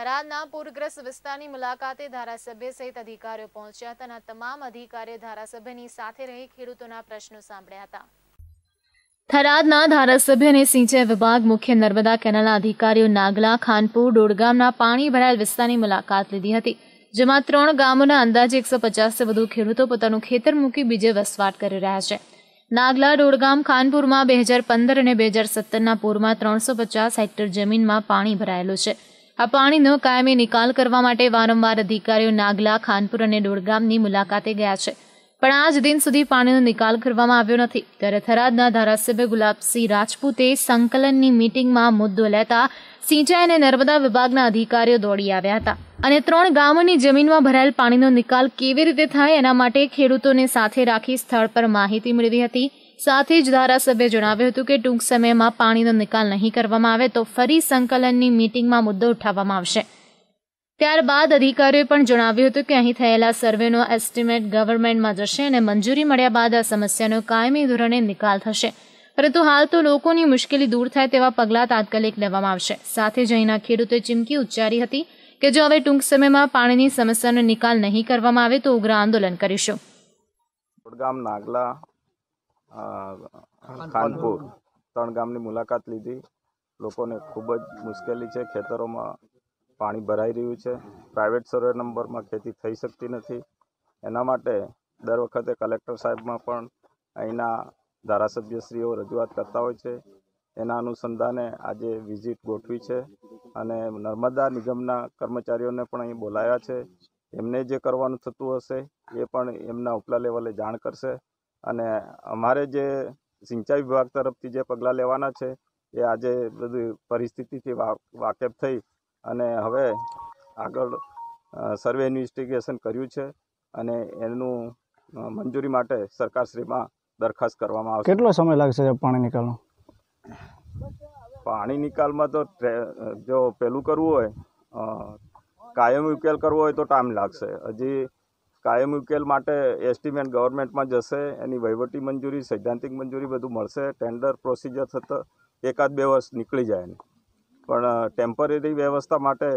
થરાદના પૂરગ્રસ્ત વિસ્તારની મુલાકાતે ધારાસભ્ય સહિત અધિકારીઓ પહોંચ્યા હતા અને તમામ અધિકારીઓ ધારાસભ્યની સાથે રહી ખેડૂતોના પ્રશ્નો સાંભળ્યા હતા થરાદના ધારાસભ્ય અને સિંચાઈ વિભાગ મુખ્ય નર્મદા કેનાલના અધિકારીઓ નાગલા ખાનપુર ડોડગામના પાણી ભરાયેલ વિસ્તારની મુલાકાત લીધી હતી જેમાં ત્રણ ગામોના અંદાજે એકસો પચાસથી વધુ ખેડૂતો પોતાનું ખેતર મૂકી બીજે વસવાટ કરી રહ્યા છે નાગલા ડોડગામ ખાનપુરમાં બે હજાર પંદર અને બે હજાર સત્તરના પૂરમાં ત્રણસો પચાસ હેક્ટર જમીનમાં પાણી ભરાયેલું છે આ પાણીનો કાયમી નિકાલ કરવા માટે વારંવાર અધિકારીઓ નાગલા ખાનપુર અને ડોળગામની મુલાકાતે ગયા છે પણ આજ દિન સુધી પાણીનો નિકાલ કરવામાં આવ્યો નથી ત્યારે થરાદના ધારાસભ્ય ગુલાબસિંહ રાજપૂતે સંકલનની મિટિંગમાં મુદ્દો લેતા સિંચાઈ અને નર્મદા વિભાગના અધિકારીઓ દોડી આવ્યા હતા અને ત્રણ ગામોની જમીનમાં ભરાયેલ પાણીનો નિકાલ કેવી રીતે થાય એના માટે ખેડૂતોને સાથે રાખી સ્થળ પર માહિતી મેળવી હતી સાથે જ ધારાસભ્ય જણાવ્યું હતું કે ટૂંક સમયમાં પાણીનો નિકાલ નહીં કરવામાં આવે તો ફરી સંકલનની મિટિંગમાં મુદ્દો ઉઠાવવામાં આવશે ત્યારબાદ અધિકારીઓએ પણ જણાવ્યું હતું કે અહીં થયેલા સર્વેનો એસ્ટિમેટ ગવર્મેન્ટમાં જશે અને મંજૂરી મળ્યા બાદ આ સમસ્યાનો કાયમી ધોરણે નિકાલ થશે પરંતુ હાલ તો લોકોની મુશ્કેલી દૂર થાય તેવા પગલાં તાત્કાલિક લેવામાં આવશે સાથે જ અહીંના ખેડૂતોએ ચીમકી ઉચ્ચારી હતી કે જો હવે ટૂંક સમયમાં પાણીની સમસ્યાનો નિકાલ નહીં કરવામાં આવે તો ઉગ્ર આંદોલન કરીશું નાગલા ખાનપુર ત્રણ ગામની મુલાકાત લીધી લોકોને ખૂબ જ મુશ્કેલી છે ખેતરોમાં પાણી ભરાઈ રહ્યું છે પ્રાઇવેટ સર્વે નંબરમાં ખેતી થઈ શકતી નથી એના માટે દર વખતે કલેક્ટર સાહેબમાં પણ અહીંના ધારાસભ્યશ્રીઓ રજૂઆત કરતા હોય છે એના અનુસંધાને આજે વિઝિટ ગોઠવી છે અને નર્મદા નિગમના કર્મચારીઓને પણ અહીં બોલાયા છે એમને જે કરવાનું થતું હશે એ પણ એમના ઉપલા લેવલે જાણ કરશે અને અમારે જે સિંચાઈ વિભાગ તરફથી જે પગલાં લેવાના છે એ આજે બધી પરિસ્થિતિથી વાકેફ થઈ અને હવે આગળ સર્વે ઇન્વેસ્ટિગેશન કર્યું છે અને એનું મંજૂરી માટે સરકારશ્રીમાં દરખાસ્ત કરવામાં આવશે કેટલો સમય લાગશે પાણી નિકાલનો પાણી નિકાલમાં તો જો પેલું કરવું હોય કાયમી ઉકેલ કરવો હોય તો ટાઈમ લાગશે હજી કાયમી ઉકેલ માટે એસ્ટિમેટ ગવર્મેન્ટમાં જશે એની વહીવટી મંજૂરી સૈદ્ધાંતિક મંજૂરી બધું મળશે ટેન્ડર પ્રોસિજર થતાં એકાદ બે વર્ષ નીકળી જાય એની પણ ટેમ્પરરી વ્યવસ્થા માટે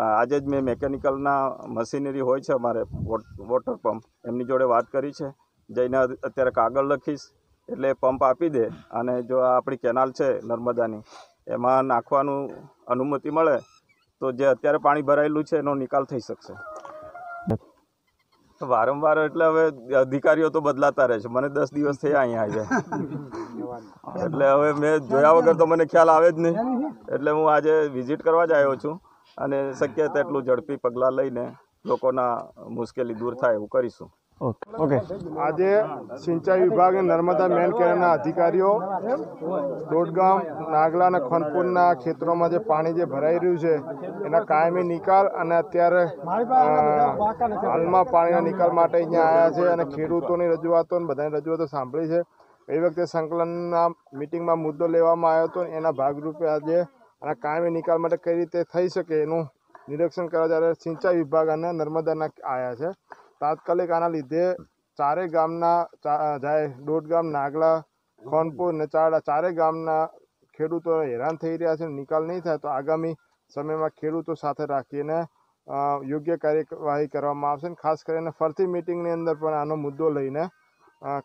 આજે જ મેં મેકેનિકલના મશીનરી હોય છે અમારે વોટર પંપ એમની જોડે વાત કરી છે જઈને અત્યારે કાગળ લખીશ એટલે પંપ આપી દે અને જો આપણી કેનાલ છે નર્મદાની એમાં નાખવાનું અનુમતિ મળે તો જે અત્યારે પાણી ભરાયેલું છે એનો નિકાલ થઈ શકશે વારંવાર એટલે હવે અધિકારીઓ તો બદલાતા રહે છે મને દસ દિવસ થયા અહીંયા આજે એટલે હવે મેં જોયા વગર તો મને ખ્યાલ આવે જ નહીં એટલે હું આજે વિઝિટ કરવા જ આવ્યો છું અને શક્ય તેટલું ઝડપી પગલાં લઈને લોકોના મુશ્કેલી દૂર થાય એવું કરીશું ઓકે આજે સિંચાઈ વિભાગ અને નર્મદા મેન કેરના અધિકારીઓ દોડગામ નાગલા અને ખનપુરના ખેતરોમાં જે પાણી જે ભરાઈ રહ્યું છે એના કાયમી નિકાલ અને અત્યારે હાલમાં પાણીના નિકાલ માટે અહીંયા આવ્યા છે અને ખેડૂતોની રજૂઆતો અને બધાની રજૂઆતો સાંભળી છે એ વખતે સંકલનના મિટિંગમાં મુદ્દો લેવામાં આવ્યો હતો એના ભાગરૂપે આજે આના કાયમી નિકાલ માટે કઈ રીતે થઈ શકે એનું નિરીક્ષણ કરવા જ્યારે સિંચાઈ વિભાગ અને નર્મદાના આવ્યા છે તાત્કાલિક આના લીધે ચારેય ગામના જાય દોઢ ગામ નાગલા ખોનપુર ને ચારડા ચારેય ગામના ખેડૂતો હેરાન થઈ રહ્યા છે નિકાલ નહીં થાય તો આગામી સમયમાં ખેડૂતો સાથે રાખીને યોગ્ય કાર્યવાહી કરવામાં આવશે અને ખાસ કરીને ફરતી મિટિંગની અંદર પણ આનો મુદ્દો લઈને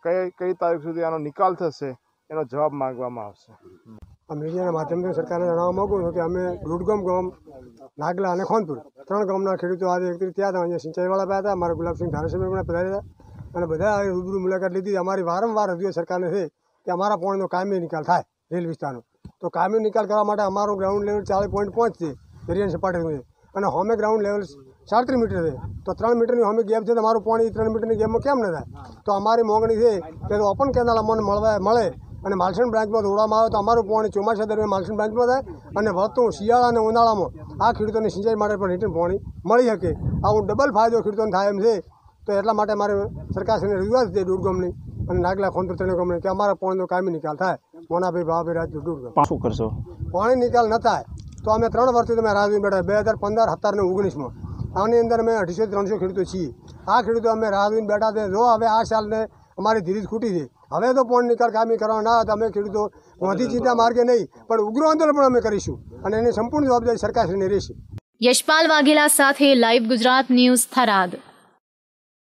કઈ કઈ તારીખ સુધી આનો નિકાલ થશે એનો જવાબ માંગવામાં આવશે આ મીડિયાના માધ્યમથી સરકારને જણાવવા માગું છું કે અમે દોઢગમ ગામ નાગલા અને ખોનપુર ત્રણ ગામના ખેડૂતો આજે એકત્રિત ત્યાં હતા અહીંયા સિંચાઈવાળા પાયા હતા અમારા ગુલાબસિંહ ધારાસભ્ય પણ પધાર્યા હતા અને બધા રૂબરૂ મુલાકાત લીધી અમારી વારંવાર રજૂઆત સરકારને છે કે અમારા પોણનો કાયમી નિકાલ થાય રેલ વિસ્તારનો તો કાયમી નિકાલ કરવા માટે અમારું ગ્રાઉન્ડ લેવલ ચાલીસ પોઈન્ટ પાંચ છે દરિયાની સપાટી અને હોમે ગ્રાઉન્ડ લેવલ સાડત્રીસ મીટર છે તો ત્રણ મીટરની અમે ગેપ છે તો મારું પોણી ત્રણ મીટરની ગેપમાં કેમ ન થાય તો અમારી માંગણી છે કે ઓપન કેનાલ અમને મળવા મળે અને માલસણ બ્રાન્ચમાં દોડવામાં આવે તો અમારું પાણી ચોમાસા દરમિયાન માલસણ બ્રાન્ચમાં થાય અને વધતું શિયાળા અને ઉનાળામાં આ ખેડૂતોને સિંચાઈ માટે પણ રિટર્ન પાણી મળી શકે આવો ડબલ ફાયદો ખેડૂતોને થાય એમ છે તો એટલા માટે મારે સરકારશ્રીને રજૂઆત છે દુર્ગમની અને નાગલા ખોંદર ત્રણેય કે અમારા પાણીનો કાયમી નિકાલ થાય મોનાભાઈ ભાભાઈ રાજુ દુર્ગમ શું કરશો પાણી નિકાલ ન થાય તો અમે ત્રણ વર્ષથી તમે રાહ બેઠા બે હજાર પંદર સત્તર ને ઓગણીસમાં આની અંદર અમે અઢીસો ત્રણસો ખેડૂતો છીએ આ ખેડૂતો અમે રાહ બેઠા છે જો હવે આ સાલને અમારી ધીરજ ખૂટી છે હવે તો પોણ નિકાલ કામી કરવાના હતા અમે ખેડૂતો ગાંધીજીના માર્ગે નહીં પણ ઉગ્ર આંદોલન પણ અમે કરીશું અને એની સંપૂર્ણ જવાબદારી સરકારશ્રીને રહેશે યશપાલ વાઘેલા સાથે લાઈવ ગુજરાત ન્યૂઝ થરાદ